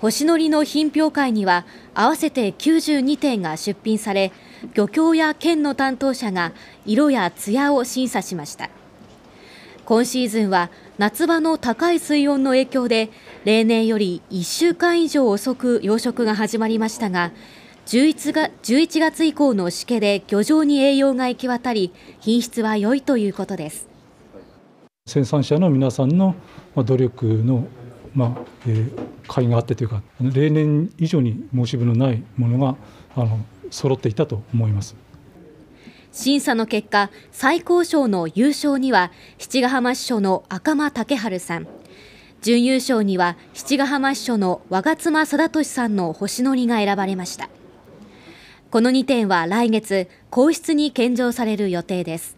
星野りの品評会には合わせて92点が出品され漁協や県の担当者が色や艶を審査しました今シーズンは夏場の高い水温の影響で例年より1週間以上遅く養殖が始まりましたが 11, が11月以降のしけで漁場に栄養が行き渡り品質は良いということです生産者の皆さんの努力のまあえー、甲斐があってというか例年以上に申し分のないものがあの揃っていたと思います審査の結果最高賞の優勝には七ヶ浜市所の赤間武春さん準優勝には七ヶ浜市所の我妻貞俊さんの星野りが選ばれましたこの2点は来月皇室に献上される予定です